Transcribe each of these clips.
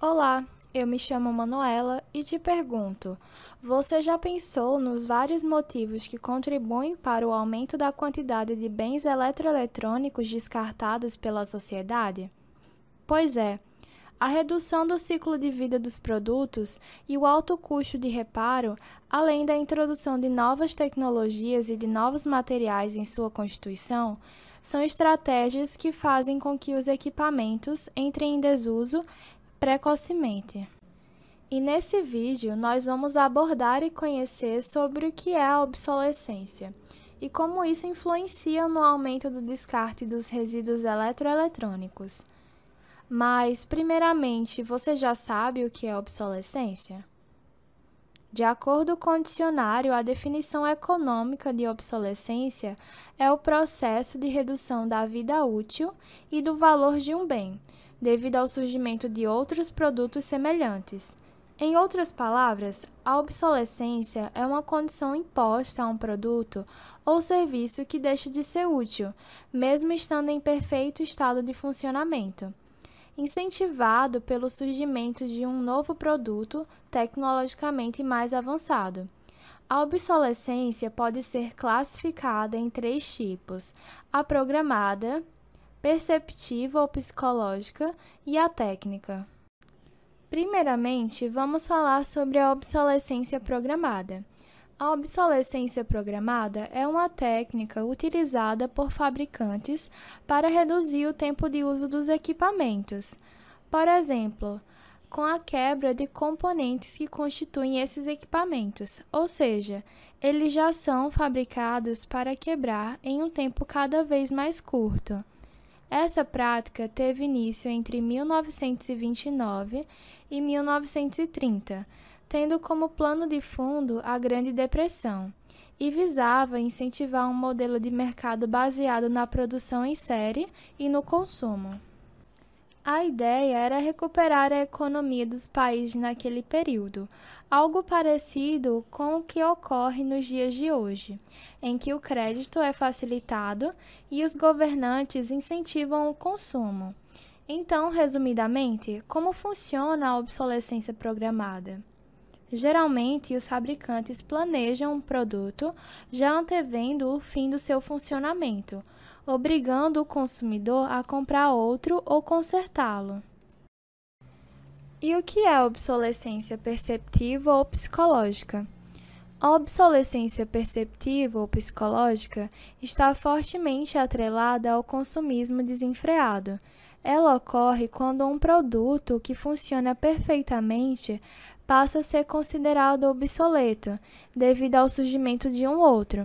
Olá, eu me chamo Manuela e te pergunto: você já pensou nos vários motivos que contribuem para o aumento da quantidade de bens eletroeletrônicos descartados pela sociedade? Pois é, a redução do ciclo de vida dos produtos e o alto custo de reparo, além da introdução de novas tecnologias e de novos materiais em sua constituição, são estratégias que fazem com que os equipamentos entrem em desuso precocemente. E nesse vídeo nós vamos abordar e conhecer sobre o que é a obsolescência e como isso influencia no aumento do descarte dos resíduos eletroeletrônicos. Mas, primeiramente, você já sabe o que é obsolescência? De acordo com o dicionário, a definição econômica de obsolescência é o processo de redução da vida útil e do valor de um bem, devido ao surgimento de outros produtos semelhantes. Em outras palavras, a obsolescência é uma condição imposta a um produto ou serviço que deixa de ser útil, mesmo estando em perfeito estado de funcionamento. Incentivado pelo surgimento de um novo produto tecnologicamente mais avançado. A obsolescência pode ser classificada em três tipos: a programada, perceptiva ou psicológica e a técnica. Primeiramente, vamos falar sobre a obsolescência programada. A obsolescência programada é uma técnica utilizada por fabricantes para reduzir o tempo de uso dos equipamentos. Por exemplo, com a quebra de componentes que constituem esses equipamentos, ou seja, eles já são fabricados para quebrar em um tempo cada vez mais curto. Essa prática teve início entre 1929 e 1930, tendo como plano de fundo a Grande Depressão, e visava incentivar um modelo de mercado baseado na produção em série e no consumo. A ideia era recuperar a economia dos países naquele período, algo parecido com o que ocorre nos dias de hoje, em que o crédito é facilitado e os governantes incentivam o consumo. Então, resumidamente, como funciona a obsolescência programada? Geralmente, os fabricantes planejam um produto já antevendo o fim do seu funcionamento obrigando o consumidor a comprar outro ou consertá-lo. E o que é obsolescência perceptiva ou psicológica? A obsolescência perceptiva ou psicológica está fortemente atrelada ao consumismo desenfreado. Ela ocorre quando um produto que funciona perfeitamente passa a ser considerado obsoleto devido ao surgimento de um outro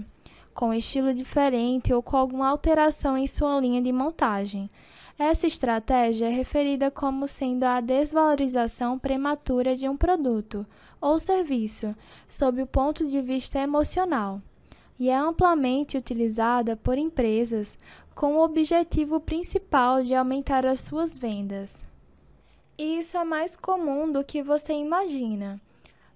com estilo diferente ou com alguma alteração em sua linha de montagem. Essa estratégia é referida como sendo a desvalorização prematura de um produto ou serviço, sob o ponto de vista emocional, e é amplamente utilizada por empresas com o objetivo principal de aumentar as suas vendas. E isso é mais comum do que você imagina.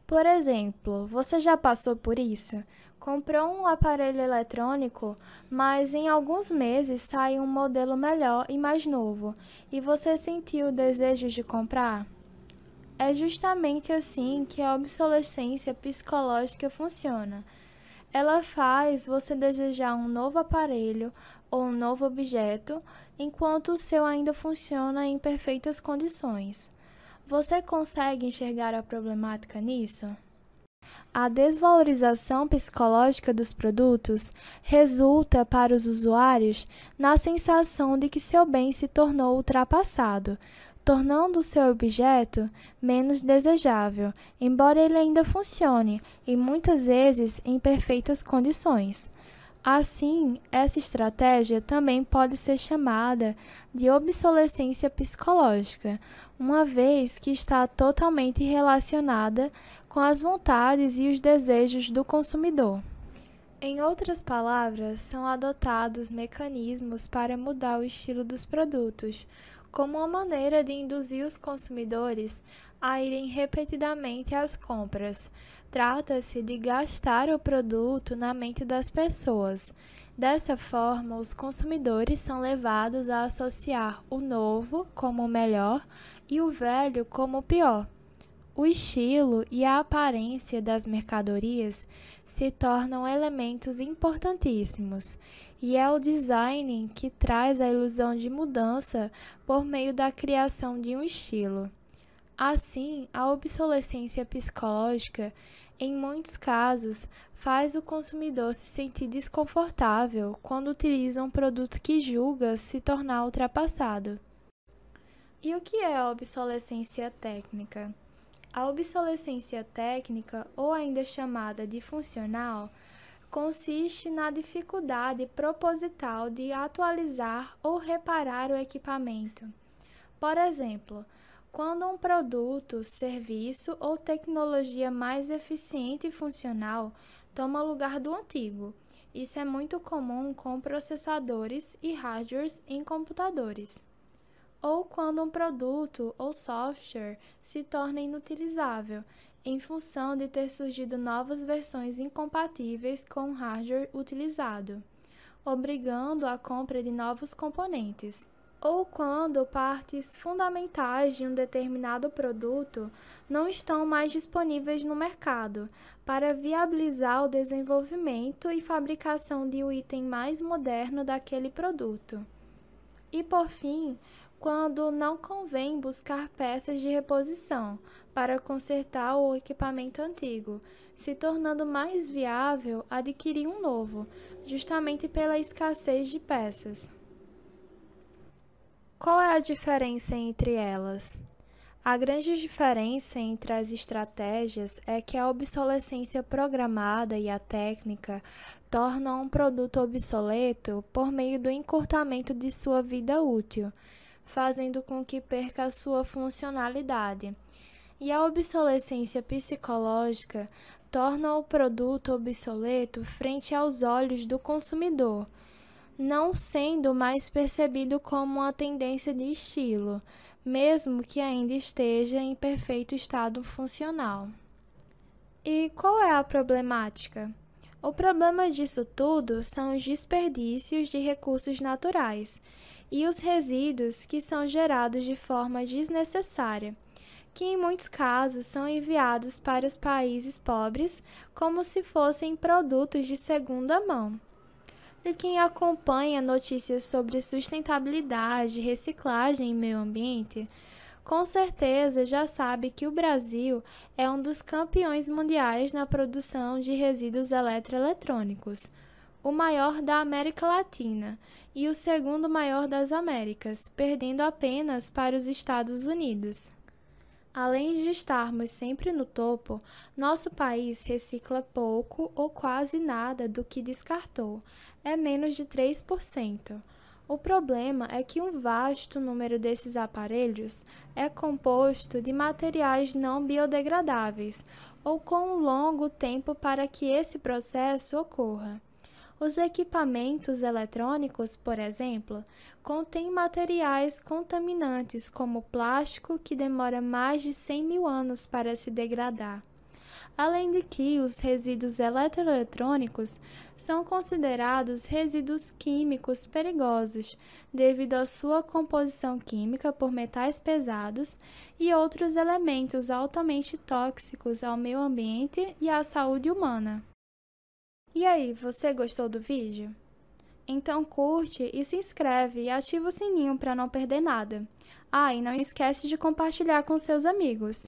Por exemplo, você já passou por isso? comprou um aparelho eletrônico, mas em alguns meses sai um modelo melhor e mais novo, e você sentiu o desejo de comprar? É justamente assim que a obsolescência psicológica funciona. Ela faz você desejar um novo aparelho ou um novo objeto, enquanto o seu ainda funciona em perfeitas condições. Você consegue enxergar a problemática nisso? A desvalorização psicológica dos produtos resulta para os usuários na sensação de que seu bem se tornou ultrapassado, tornando o seu objeto menos desejável, embora ele ainda funcione e muitas vezes em perfeitas condições. Assim, essa estratégia também pode ser chamada de obsolescência psicológica, uma vez que está totalmente relacionada com as vontades e os desejos do consumidor. Em outras palavras, são adotados mecanismos para mudar o estilo dos produtos, como uma maneira de induzir os consumidores a irem repetidamente às compras. Trata-se de gastar o produto na mente das pessoas. Dessa forma, os consumidores são levados a associar o novo como o melhor e o velho como o pior o estilo e a aparência das mercadorias se tornam elementos importantíssimos, e é o design que traz a ilusão de mudança por meio da criação de um estilo. Assim, a obsolescência psicológica, em muitos casos, faz o consumidor se sentir desconfortável quando utiliza um produto que julga se tornar ultrapassado. E o que é a obsolescência técnica? A obsolescência técnica, ou ainda chamada de funcional, consiste na dificuldade proposital de atualizar ou reparar o equipamento. Por exemplo, quando um produto, serviço ou tecnologia mais eficiente e funcional toma lugar do antigo. Isso é muito comum com processadores e hardwares em computadores ou quando um produto ou software se torna inutilizável em função de ter surgido novas versões incompatíveis com o hardware utilizado, obrigando a compra de novos componentes. Ou quando partes fundamentais de um determinado produto não estão mais disponíveis no mercado, para viabilizar o desenvolvimento e fabricação de um item mais moderno daquele produto. E por fim, quando não convém buscar peças de reposição para consertar o equipamento antigo, se tornando mais viável adquirir um novo, justamente pela escassez de peças. Qual é a diferença entre elas? A grande diferença entre as estratégias é que a obsolescência programada e a técnica tornam um produto obsoleto por meio do encurtamento de sua vida útil fazendo com que perca sua funcionalidade. E a obsolescência psicológica torna o produto obsoleto frente aos olhos do consumidor, não sendo mais percebido como uma tendência de estilo, mesmo que ainda esteja em perfeito estado funcional. E qual é a problemática? O problema disso tudo são os desperdícios de recursos naturais, e os resíduos que são gerados de forma desnecessária, que em muitos casos são enviados para os países pobres como se fossem produtos de segunda mão. E quem acompanha notícias sobre sustentabilidade, reciclagem e meio ambiente, com certeza já sabe que o Brasil é um dos campeões mundiais na produção de resíduos eletroeletrônicos o maior da América Latina e o segundo maior das Américas, perdendo apenas para os Estados Unidos. Além de estarmos sempre no topo, nosso país recicla pouco ou quase nada do que descartou, é menos de 3%. O problema é que um vasto número desses aparelhos é composto de materiais não biodegradáveis ou com um longo tempo para que esse processo ocorra. Os equipamentos eletrônicos, por exemplo, contêm materiais contaminantes como plástico que demora mais de 100 mil anos para se degradar. Além de que os resíduos eletroeletrônicos são considerados resíduos químicos perigosos devido à sua composição química por metais pesados e outros elementos altamente tóxicos ao meio ambiente e à saúde humana. E aí, você gostou do vídeo? Então curte e se inscreve e ativa o sininho para não perder nada. Ah, e não esquece de compartilhar com seus amigos.